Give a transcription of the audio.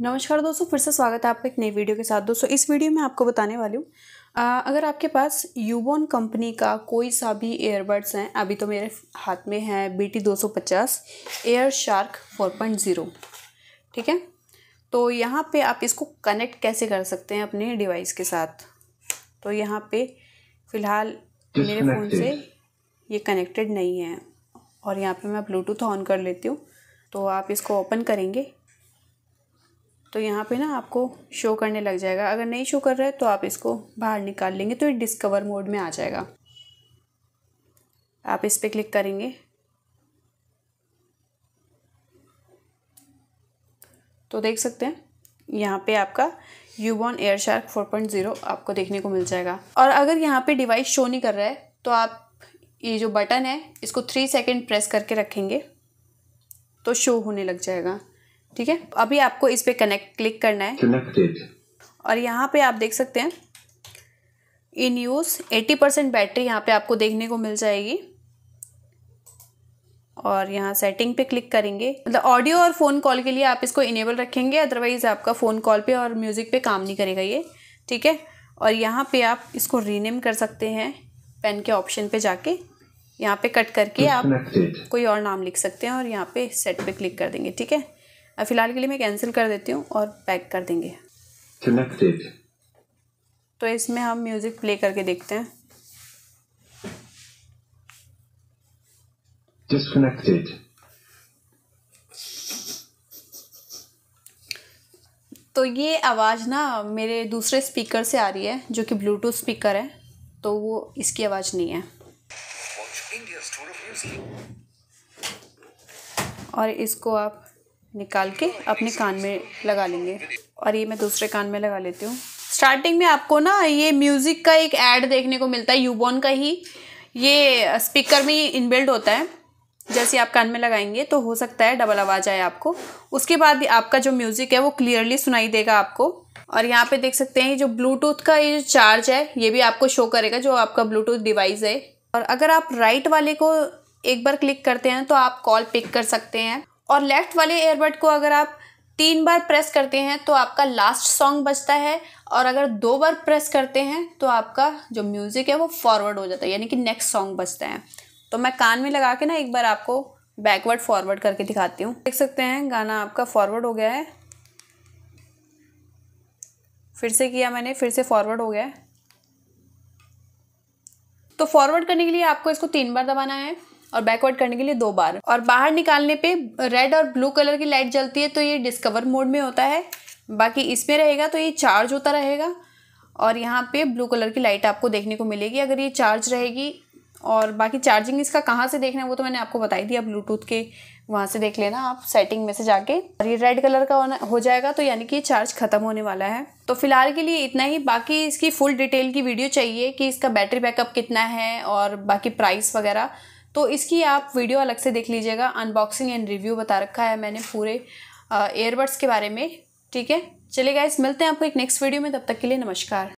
नमस्कार दोस्तों फिर से स्वागत है आपका एक नई वीडियो के साथ दोस्तों इस वीडियो में आपको बताने वाली हूँ अगर आपके पास यूबोन कंपनी का कोई सा भी एयरबड्स हैं अभी तो मेरे हाथ में है बी टी दो सौ पचास Air Shark four point zero ठीक है तो यहाँ पे आप इसको कनेक्ट कैसे कर सकते हैं अपने डिवाइस के साथ तो यहाँ पे फ़िलहाल मेरे फ़ोन से ये कनेक्टेड नहीं है और यहाँ पे मैं ब्लूटूथ ऑन कर लेती हूँ तो आप इसको ओपन करेंगे तो यहाँ पे ना आपको शो करने लग जाएगा अगर नहीं शो कर रहा है तो आप इसको बाहर निकाल लेंगे तो ये डिस्कवर मोड में आ जाएगा आप इस पर क्लिक करेंगे तो देख सकते हैं यहाँ पे आपका Ubon Air Shark four point zero आपको देखने को मिल जाएगा और अगर यहाँ पे डिवाइस शो नहीं कर रहा है तो आप ये जो बटन है इसको थ्री सेकेंड प्रेस करके रखेंगे तो शो होने लग जाएगा ठीक है अभी आपको इस पे कनेक्ट क्लिक करना है कनेक्टेड और यहाँ पे आप देख सकते हैं in use eighty percent battery यहाँ पे आपको देखने को मिल जाएगी और यहाँ सेटिंग पे क्लिक करेंगे मतलब ऑडियो और फ़ोन कॉल के लिए आप इसको इनेबल रखेंगे अदरवाइज़ आपका फ़ोन कॉल पे और म्यूज़िक पे काम नहीं करेगा ये ठीक है और यहाँ पे आप इसको रीनेम कर सकते हैं पेन के ऑप्शन पे जाके यहाँ पे कट करके आप कोई और नाम लिख सकते हैं और यहाँ पे सेट पे क्लिक कर देंगे ठीक है फ़िलहाल के लिए मैं कैंसिल कर देती हूँ और पैक कर देंगे Connected. तो इसमें हम म्यूज़िक प्ले करके देखते हैं Disconnected. तो ये आवाज़ ना मेरे दूसरे स्पीकर से आ रही है जो कि ब्लूटूथ स्पीकर है तो वो इसकी आवाज़ नहीं है और इसको आप निकाल के अपने कान में लगा लेंगे और ये मैं दूसरे कान में लगा लेती हूँ स्टार्टिंग में आपको ना ये म्यूज़िक का एक ऐड देखने को मिलता है यूबॉन का ही ये स्पीकर में इनबिल्ड होता है जैसे आप कान में लगाएंगे तो हो सकता है डबल आवाज़ आए आपको उसके बाद आपका जो म्यूज़िक है वो क्लियरली सुनाई देगा आपको और यहाँ पे देख सकते हैं जो ब्लूटूथ का ये जो चार्ज है ये भी आपको शो करेगा जो आपका ब्लूटूथ डिवाइस है और अगर आप राइट वाले को एक बार क्लिक करते हैं तो आप कॉल पिक कर सकते हैं और लेफ़्ट वाले एयरबड को अगर आप तीन बार प्रेस करते हैं तो आपका लास्ट सॉन्ग बजता है और अगर दो बार प्रेस करते हैं तो आपका जो म्यूज़िक है वो फॉरवर्ड हो जाता है यानी कि नेक्स्ट सॉन्ग बजता है तो मैं कान में लगा के ना एक बार आपको बैकवर्ड फॉरवर्ड करके दिखाती हूँ देख सकते हैं गाना आपका फॉरवर्ड हो गया है फिर से किया मैंने फिर से फॉरवर्ड हो गया है तो फॉरवर्ड करने के लिए आपको इसको तीन बार दबाना है और बैकवर्ड करने के लिए दो बार और बाहर निकालने पे रेड और ब्लू कलर की लाइट जलती है तो ये डिस्कवर मोड में होता है बाकी इसमें रहेगा तो ये चार्ज होता रहेगा और यहाँ पे ब्लू कलर की लाइट आपको देखने को मिलेगी अगर ये चार्ज रहेगी और बाकी चार्जिंग इसका कहाँ से देखना है वो तो मैंने आपको बताई दिया ब्लूटूथ के वहाँ से देख लेना आप सेटिंग में से जाके और ये रेड कलर का होना हो जाएगा तो यानी कि चार्ज ख़त्म होने वाला है तो फिलहाल के लिए इतना ही बाकी इसकी फुल डिटेल की वीडियो चाहिए कि इसका बैटरी बैकअप कितना है और बाकी प्राइस वगैरह तो इसकी आप वीडियो अलग से देख लीजिएगा अनबॉक्सिंग एंड रिव्यू बता रखा है मैंने पूरे एयरबड्स uh, के बारे में ठीक है चलिए गाइस मिलते हैं आपको एक नेक्स्ट वीडियो में तब तक के लिए नमस्कार